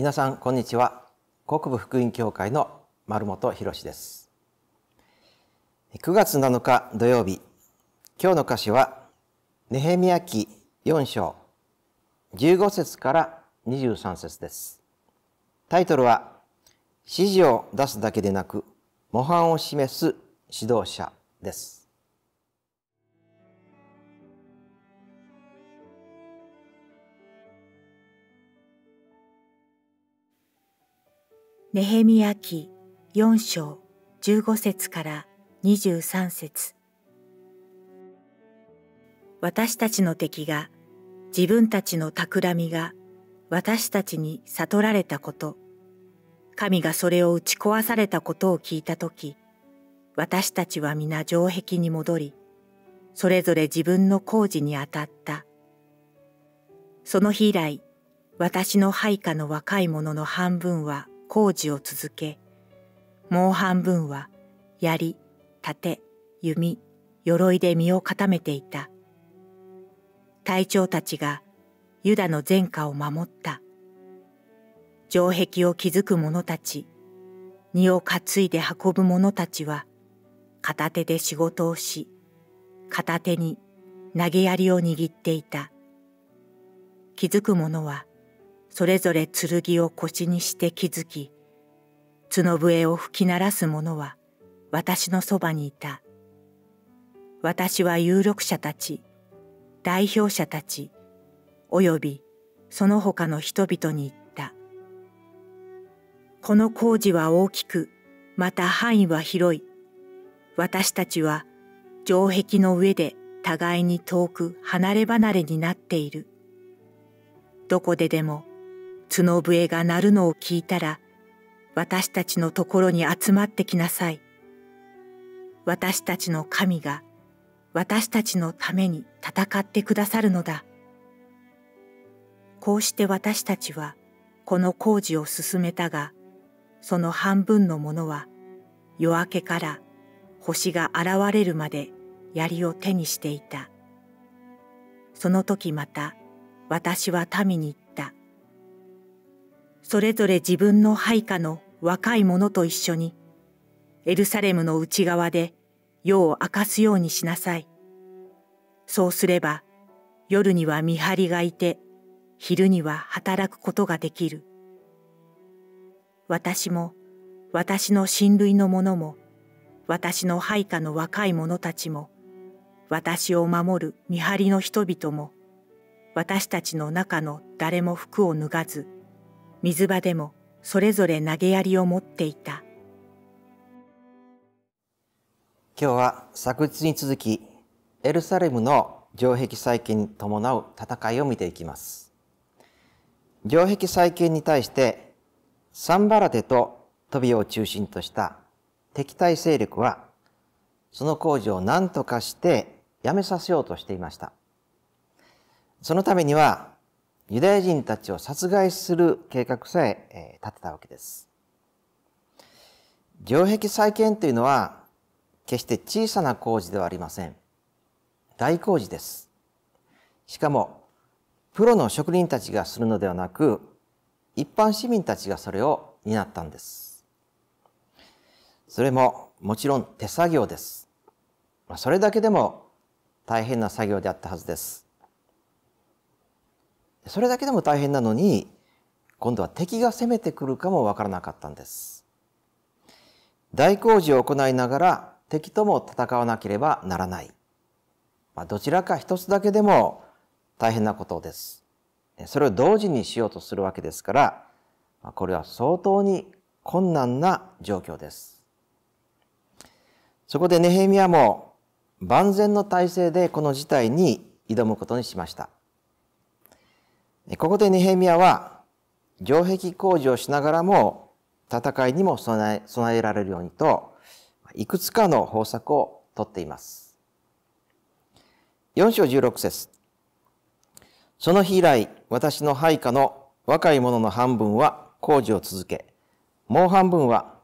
皆さんこんにちは国部福音教会の丸本博です9月7日土曜日今日の歌詞はネヘミヤ記4章15節から23節ですタイトルは指示を出すだけでなく模範を示す指導者ですネヘミヤ記4章15節から23節私たちの敵が自分たちの企みが私たちに悟られたこと、神がそれを打ち壊されたことを聞いたとき、私たちは皆城壁に戻り、それぞれ自分の工事に当たった。その日以来、私の配下の若い者の半分は工事を続け、もう半分は槍、盾、弓、鎧で身を固めていた。隊長たちがユダの前科を守った。城壁を築く者たち、荷を担いで運ぶ者たちは、片手で仕事をし、片手に投げ槍を握っていた。気づく者はそれぞれ剣を腰にして築き角笛を吹き鳴らす者は私のそばにいた私は有力者たち代表者たちおよびその他の人々に言ったこの工事は大きくまた範囲は広い私たちは城壁の上で互いに遠く離れ離れになっているどこででも角笛が鳴るのを聞いたら、私たちのところに集まってきなさい。私たちの神が私たちのために戦ってくださるのだ。こうして私たちはこの工事を進めたが、その半分のものは夜明けから星が現れるまで槍を手にしていた。その時また私は民に言っそれぞれ自分の配下の若い者と一緒に、エルサレムの内側で夜を明かすようにしなさい。そうすれば、夜には見張りがいて、昼には働くことができる。私も、私の親類の者も、私の配下の若い者たちも、私を守る見張りの人々も、私たちの中の誰も服を脱がず、水場でもそれぞれ投げ槍を持っていた今日は昨日に続きエルサレムの城壁再建に伴う戦いを見ていきます城壁再建に対してサンバラテとトビオを中心とした敵対勢力はその工事を何とかしてやめさせようとしていましたそのためにはユダヤ人たちを殺害する計画さえ立てたわけです。城壁再建というのは決して小さな工事ではありません。大工事です。しかもプロの職人たちがするのではなく一般市民たちがそれを担ったんです。それももちろん手作業です。それだけでも大変な作業であったはずです。それだけでも大変なのに今度は敵が攻めてくるかもわからなかったんです。大工事を行いながら敵とも戦わなければならない。まあ、どちらか一つだけでも大変なことです。それを同時にしようとするわけですから、これは相当に困難な状況です。そこでネヘミヤも万全の体制でこの事態に挑むことにしました。ここでネヘミアは城壁工事をしながらも戦いにも備え備えられるようにといくつかの方策をとっています。4章16節その日以来私の配下の若い者の半分は工事を続けもう半分は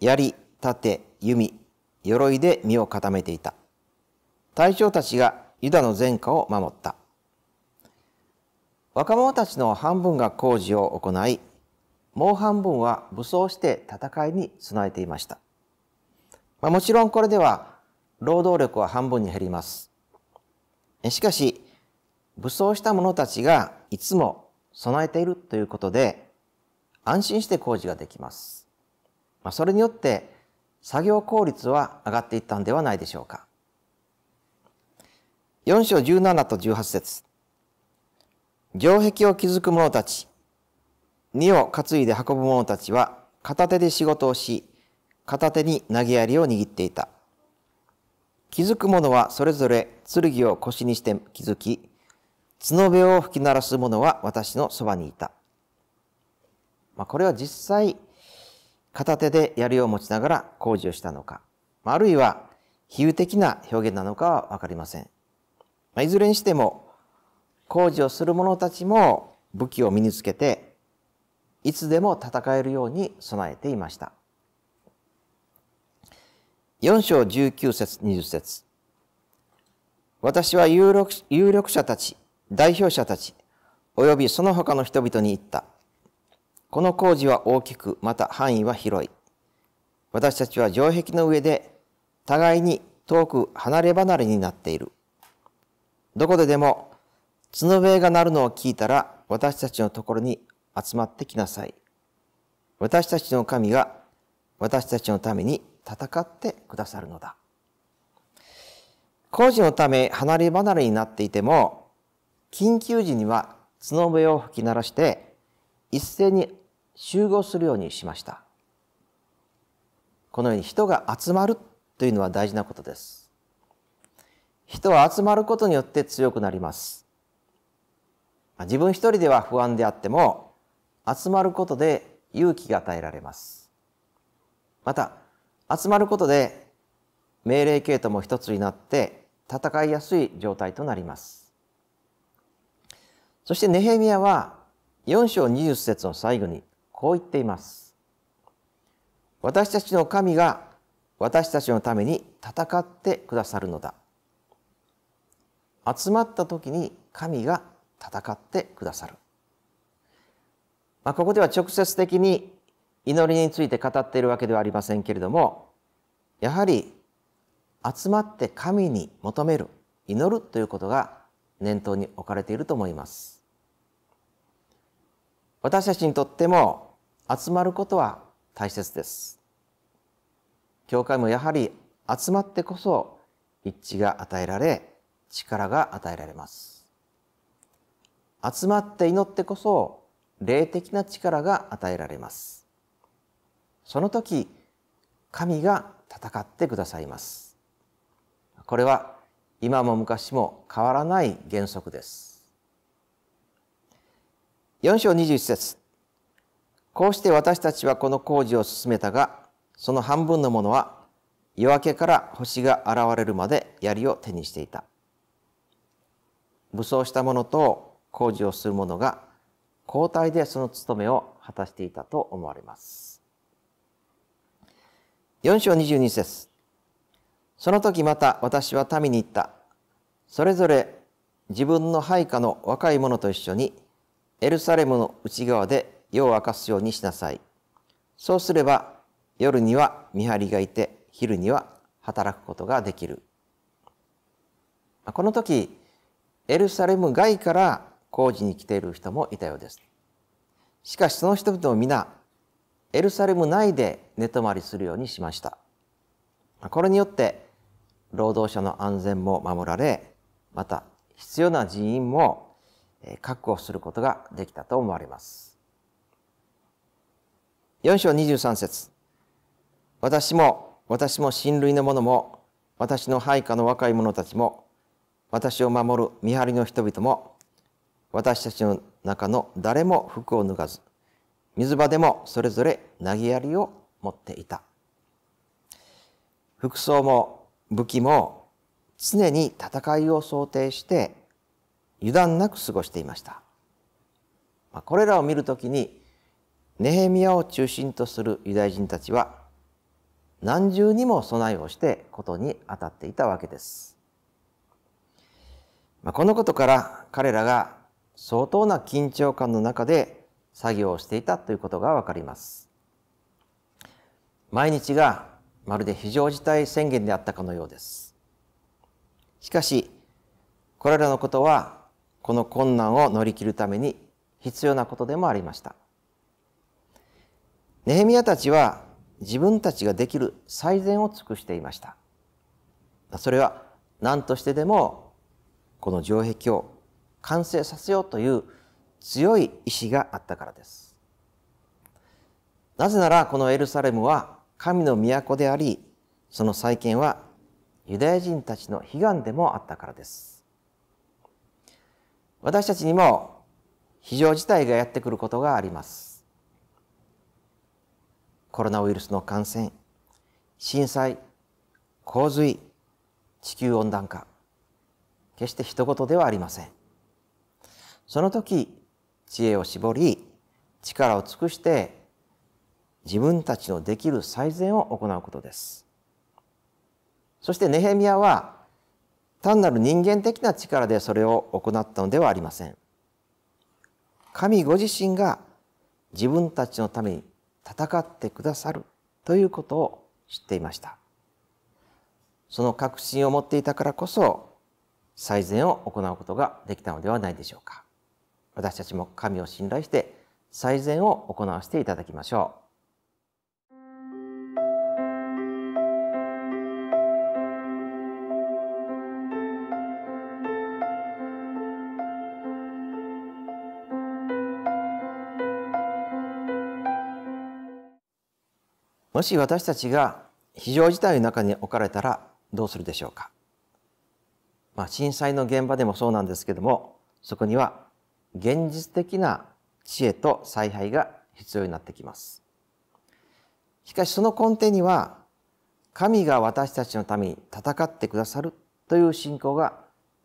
槍盾弓鎧で身を固めていた。大将たちがユダの前科を守った。若者たちの半分が工事を行い、もう半分は武装して戦いに備えていました。まあ、もちろんこれでは労働力は半分に減ります。しかし、武装した者たちがいつも備えているということで、安心して工事ができます。まあ、それによって作業効率は上がっていったんではないでしょうか。4章17と18節城壁を築く者たち、荷を担いで運ぶ者たちは片手で仕事をし、片手に投げ槍を握っていた。気づく者はそれぞれ剣を腰にして築き、角辺を吹き鳴らす者は私のそばにいた。まあ、これは実際、片手で槍を持ちながら工事をしたのか、あるいは比喩的な表現なのかはわかりません。まあ、いずれにしても、工事をする者たちも武器を身につけて、いつでも戦えるように備えていました。4章19節20節私は有力有力者たち、代表者たち、及びその他の人々に言った。この工事は大きく、また範囲は広い。私たちは城壁の上で、互いに遠く離れ離れになっている。どこででも角笛が鳴るのを聞いたら私たちのところに集まってきなさい。私たちの神が私たちのために戦ってくださるのだ。工事のため離れ離れになっていても、緊急時には角笛を吹き鳴らして一斉に集合するようにしました。このように人が集まるというのは大事なことです。人は集まることによって強くなります。自分一人では不安であっても、集まることで勇気が与えられます。また、集まることで命令系統も一つになって戦いやすい状態となります。そしてネヘミヤは4章20節の最後にこう言っています。私たちの神が私たちのために戦ってくださるのだ。集まった時に神が戦ってくださる。まあ、ここでは直接的に祈りについて語っているわけではありませんけれども、やはり集まって神に求める、祈るということが念頭に置かれていると思います。私たちにとっても集まることは大切です。教会もやはり集まってこそ一致が与えられ力が与えられます。集まって祈ってこそ霊的な力が与えられます。その時、神が戦ってくださいます。これは今も昔も変わらない原則です。4章21節こうして私たちはこの工事を進めたが、その半分のものは夜明けから星が現れるまで槍を手にしていた。武装した者と工事をする者が交代でその務めを果たしていたと思われます。4章22節その時また私は民に言った。それぞれ自分の配下の若い者と一緒にエルサレムの内側で夜を明かすようにしなさい。そうすれば夜には見張りがいて昼には働くことができる。この時エルサレム外から工事に来ている人もいたようです。しかしその人々も皆、エルサレム内で寝泊まりするようにしました。これによって、労働者の安全も守られ、また必要な人員も確保することができたと思われます。4章23節私も、私も親類の者も、私の配下の若い者たちも、私を守る見張りの人々も、私たちの中の誰も服を脱がず、水場でもそれぞれ投げやりを持っていた。服装も武器も常に戦いを想定して油断なく過ごしていました。これらを見るときに、ネヘミヤを中心とするユダヤ人たちは何重にも備えをしてことに当たっていたわけです。このことから彼らが相当な緊張感の中で作業をしていたということがわかります。毎日がまるで非常事態宣言であったかのようです。しかし、これらのことはこの困難を乗り切るために必要なことでもありました。ネヘミヤたちは自分たちができる最善を尽くしていました。それは何としてでもこの城壁を完成させようという強い意志があったからです。なぜならこのエルサレムは神の都であり、その再建はユダヤ人たちの悲願でもあったからです。私たちにも非常事態がやってくることがあります。コロナウイルスの感染、震災、洪水、地球温暖化、決して一言ではありません。その時知恵を絞り力を尽くして自分たちのできる最善を行うことです。そしてネヘミヤは単なる人間的な力でそれを行ったのではありません。神ご自身が自分たちのために戦ってくださるということを知っていました。その確信を持っていたからこそ最善を行うことができたのではないでしょうか。私たちも神を信頼して最善を行わせていただきましょう。もし私たちが非常事態の中に置かれたらどうするでしょうか、まあ、震災の現場でもそうなんですけどもそこには現実的な知恵と采配が必要になってきます。しかしその根底には、神が私たちのために戦ってくださるという信仰が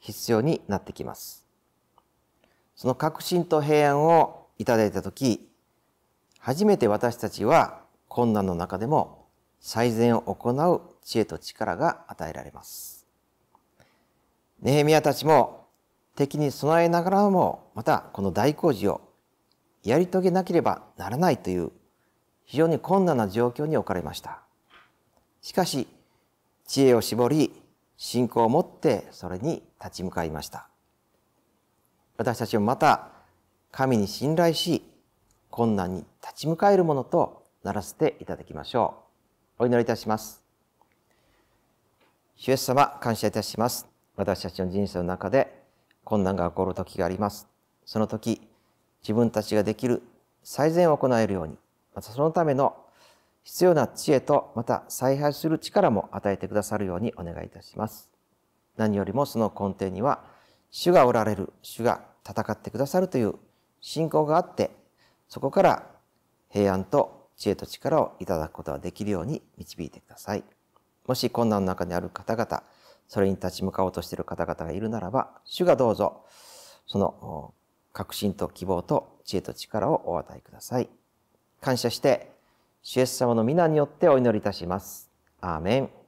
必要になってきます。その確信と平安をいただいたとき、初めて私たちは困難の中でも最善を行う知恵と力が与えられます。ネヘミヤたちも敵に備えながらもまたこの大工事をやり遂げなければならないという非常に困難な状況に置かれましたしかし知恵を絞り信仰を持ってそれに立ち向かいました私たちもまた神に信頼し困難に立ち向かえるものとならせていただきましょうお祈りいたします主イエス様感謝いたします私たちの人生の中で困難が起こる時があります。その時、自分たちができる最善を行えるように、またそのための必要な知恵と、また再配する力も与えてくださるようにお願いいたします。何よりもその根底には、主がおられる、主が戦ってくださるという信仰があって、そこから平安と知恵と力をいただくことができるように導いてください。もし困難の中にある方々、それに立ち向かおうとしている方々がいるならば、主がどうぞ、その確信と希望と知恵と力をお与えください。感謝して、主イエス様の皆によってお祈りいたします。アーメン。